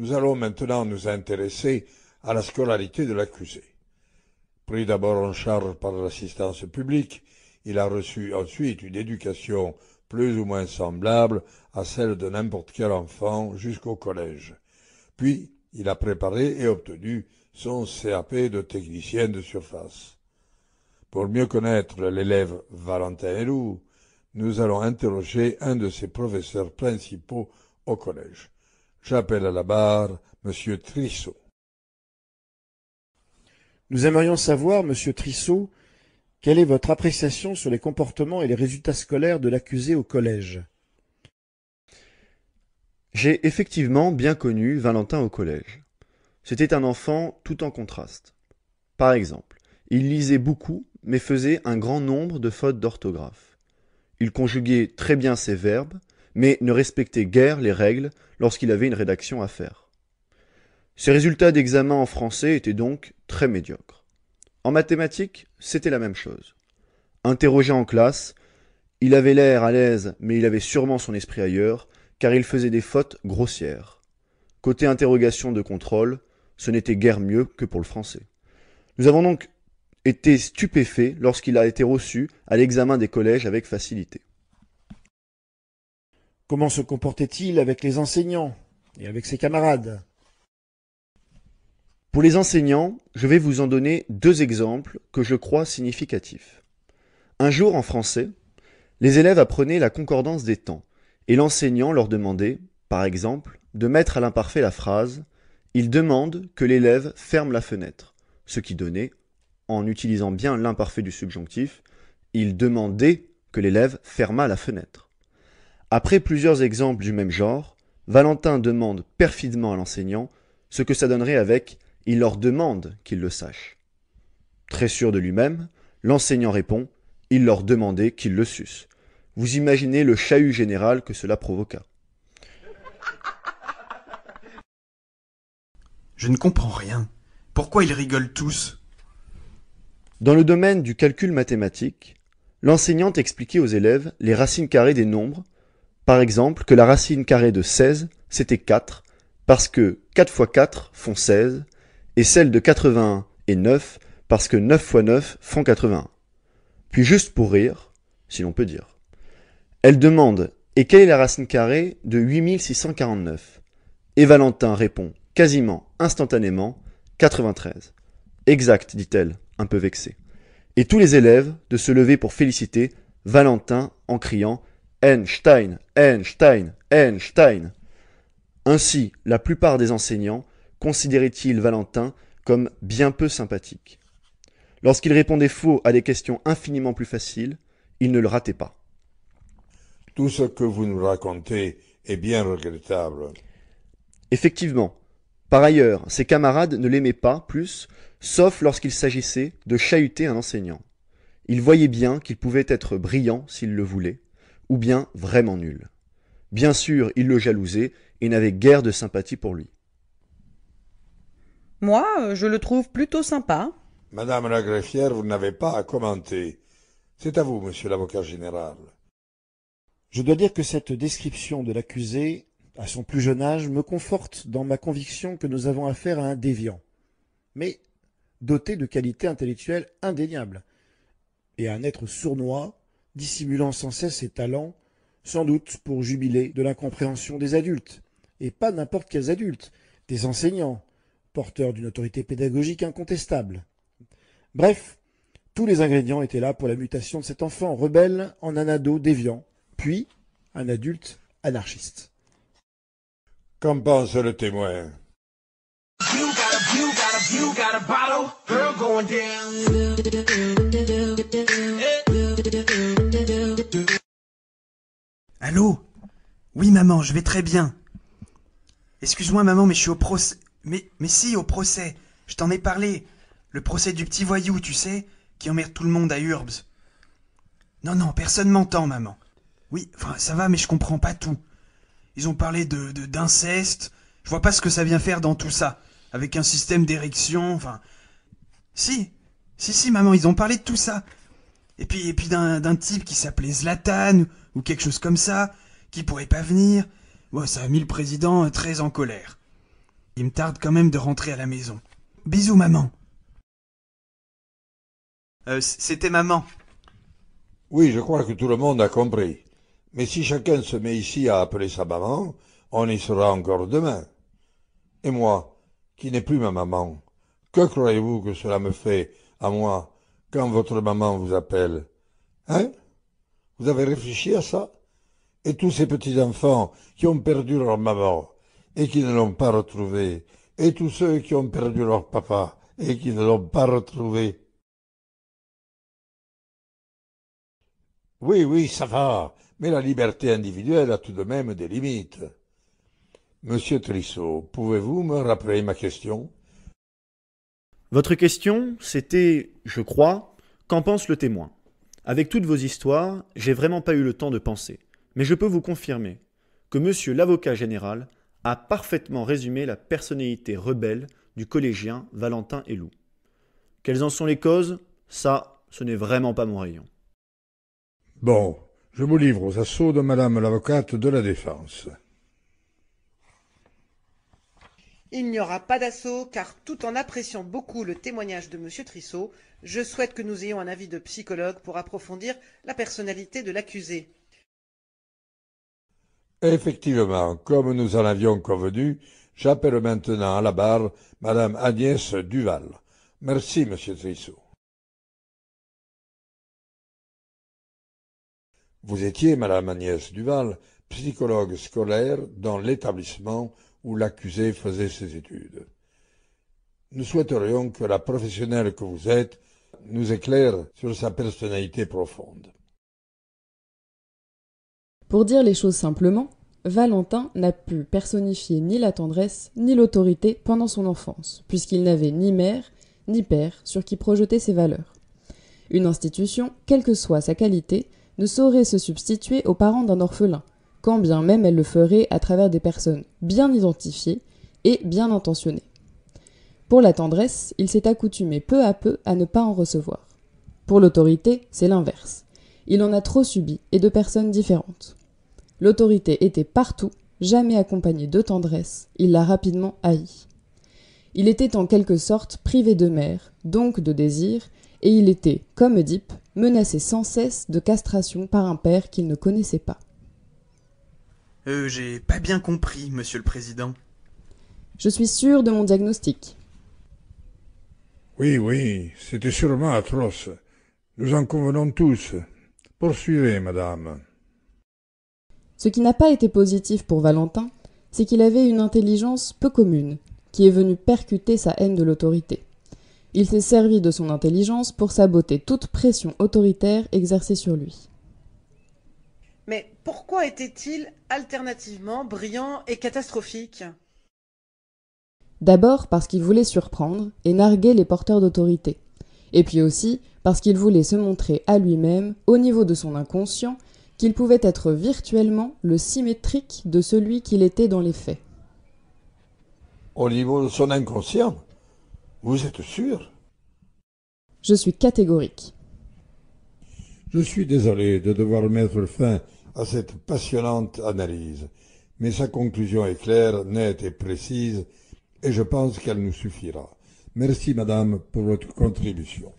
Nous allons maintenant nous intéresser à la scolarité de l'accusé. Pris d'abord en charge par l'assistance publique, il a reçu ensuite une éducation plus ou moins semblable à celle de n'importe quel enfant jusqu'au collège. Puis, il a préparé et obtenu son CAP de technicien de surface. Pour mieux connaître l'élève Valentin Lou, nous allons interroger un de ses professeurs principaux au collège. J'appelle à la barre Monsieur Trissot. Nous aimerions savoir, M. Trissot, quelle est votre appréciation sur les comportements et les résultats scolaires de l'accusé au collège J'ai effectivement bien connu Valentin au collège. C'était un enfant tout en contraste. Par exemple, il lisait beaucoup, mais faisait un grand nombre de fautes d'orthographe. Il conjuguait très bien ses verbes, mais ne respectait guère les règles lorsqu'il avait une rédaction à faire. Ses résultats d'examen en français étaient donc très médiocres. En mathématiques, c'était la même chose. Interrogé en classe, il avait l'air à l'aise, mais il avait sûrement son esprit ailleurs, car il faisait des fautes grossières. Côté interrogation de contrôle, ce n'était guère mieux que pour le français. Nous avons donc été stupéfaits lorsqu'il a été reçu à l'examen des collèges avec facilité. Comment se comportait-il avec les enseignants et avec ses camarades Pour les enseignants, je vais vous en donner deux exemples que je crois significatifs. Un jour en français, les élèves apprenaient la concordance des temps, et l'enseignant leur demandait, par exemple, de mettre à l'imparfait la phrase Il demande que l'élève ferme la fenêtre, ce qui donnait, en utilisant bien l'imparfait du subjonctif, Il demandait que l'élève ferma la fenêtre. Après plusieurs exemples du même genre, Valentin demande perfidement à l'enseignant ce que ça donnerait avec Il leur demande qu'ils le sachent. Très sûr de lui-même, l'enseignant répond Il leur demandait qu'ils le sussent. Vous imaginez le chahut général que cela provoqua. Je ne comprends rien. Pourquoi ils rigolent tous Dans le domaine du calcul mathématique, l'enseignante expliquait aux élèves les racines carrées des nombres par exemple, que la racine carrée de 16, c'était 4, parce que 4 x 4 font 16, et celle de 81 est 9, parce que 9 x 9 font 81. Puis juste pour rire, si l'on peut dire. Elle demande Et quelle est la racine carrée de 8649 Et Valentin répond quasiment instantanément 93. Exact, dit-elle, un peu vexée. Et tous les élèves de se lever pour féliciter Valentin en criant Einstein, Einstein, Einstein. Ainsi, la plupart des enseignants considéraient-ils Valentin comme bien peu sympathique. Lorsqu'il répondait faux à des questions infiniment plus faciles, il ne le ratait pas. Tout ce que vous nous racontez est bien regrettable. Effectivement. Par ailleurs, ses camarades ne l'aimaient pas plus, sauf lorsqu'il s'agissait de chahuter un enseignant. Ils voyaient bien qu'il pouvait être brillant s'il le voulait, ou bien vraiment nul. Bien sûr, il le jalousait et n'avait guère de sympathie pour lui. Moi, euh, je le trouve plutôt sympa. Madame la greffière, vous n'avez pas à commenter. C'est à vous, monsieur l'avocat général. Je dois dire que cette description de l'accusé, à son plus jeune âge, me conforte dans ma conviction que nous avons affaire à un déviant, mais doté de qualités intellectuelles indéniables, et à un être sournois dissimulant sans cesse ses talents, sans doute pour jubiler de l'incompréhension des adultes, et pas n'importe quels adultes, des enseignants, porteurs d'une autorité pédagogique incontestable. Bref, tous les ingrédients étaient là pour la mutation de cet enfant rebelle en un ado déviant, puis un adulte anarchiste. Qu'en pense le témoin Allô Oui, maman, je vais très bien. Excuse-moi, maman, mais je suis au procès. Mais, mais si, au procès. Je t'en ai parlé. Le procès du petit voyou, tu sais, qui emmerde tout le monde à Urbs. Non, non, personne m'entend, maman. Oui, enfin, ça va, mais je comprends pas tout. Ils ont parlé de d'inceste. Je vois pas ce que ça vient faire dans tout ça. Avec un système d'érection, enfin. Si, si, si, maman, ils ont parlé de tout ça et puis, et puis d'un type qui s'appelait Zlatan ou quelque chose comme ça, qui pourrait pas venir. moi ça a mis le président euh, très en colère. Il me tarde quand même de rentrer à la maison. Bisous, maman. Euh, c'était maman. Oui, je crois que tout le monde a compris. Mais si chacun se met ici à appeler sa maman, on y sera encore demain. Et moi, qui n'ai plus ma maman, que croyez-vous que cela me fait à moi quand votre maman vous appelle. Hein Vous avez réfléchi à ça Et tous ces petits-enfants qui ont perdu leur maman et qui ne l'ont pas retrouvée, et tous ceux qui ont perdu leur papa et qui ne l'ont pas retrouvé. Oui, oui, ça va, mais la liberté individuelle a tout de même des limites. Monsieur Trissot, pouvez-vous me rappeler ma question votre question, c'était, je crois, qu'en pense le témoin Avec toutes vos histoires, j'ai vraiment pas eu le temps de penser. Mais je peux vous confirmer que monsieur l'avocat général a parfaitement résumé la personnalité rebelle du collégien Valentin Hélou. Quelles en sont les causes Ça, ce n'est vraiment pas mon rayon. Bon, je vous livre aux assauts de madame l'avocate de la défense. Il n'y aura pas d'assaut, car tout en appréciant beaucoup le témoignage de M. Trissot, je souhaite que nous ayons un avis de psychologue pour approfondir la personnalité de l'accusé. Effectivement, comme nous en avions convenu, j'appelle maintenant à la barre Mme Agnès Duval. Merci, Monsieur Trissot. » Vous étiez, Madame Agnès Duval, psychologue scolaire dans l'établissement où l'accusé faisait ses études. Nous souhaiterions que la professionnelle que vous êtes nous éclaire sur sa personnalité profonde. Pour dire les choses simplement, Valentin n'a pu personnifier ni la tendresse ni l'autorité pendant son enfance, puisqu'il n'avait ni mère ni père sur qui projeter ses valeurs. Une institution, quelle que soit sa qualité, ne saurait se substituer aux parents d'un orphelin, quand bien même elle le ferait à travers des personnes bien identifiées et bien intentionnées. Pour la tendresse, il s'est accoutumé peu à peu à ne pas en recevoir. Pour l'autorité, c'est l'inverse. Il en a trop subi et de personnes différentes. L'autorité était partout, jamais accompagnée de tendresse, il l'a rapidement haï. Il était en quelque sorte privé de mère, donc de désir, et il était, comme Oedipe, menacé sans cesse de castration par un père qu'il ne connaissait pas. Euh, j'ai pas bien compris, monsieur le président. Je suis sûr de mon diagnostic. Oui, oui, c'était sûrement atroce. Nous en convenons tous. Poursuivez, madame. Ce qui n'a pas été positif pour Valentin, c'est qu'il avait une intelligence peu commune, qui est venue percuter sa haine de l'autorité. Il s'est servi de son intelligence pour saboter toute pression autoritaire exercée sur lui. Mais pourquoi était-il alternativement brillant et catastrophique D'abord parce qu'il voulait surprendre et narguer les porteurs d'autorité. Et puis aussi parce qu'il voulait se montrer à lui-même, au niveau de son inconscient, qu'il pouvait être virtuellement le symétrique de celui qu'il était dans les faits. Au niveau de son inconscient Vous êtes sûr Je suis catégorique. Je suis désolé de devoir mettre fin à cette passionnante analyse, mais sa conclusion est claire, nette et précise, et je pense qu'elle nous suffira. Merci, Madame, pour votre contribution.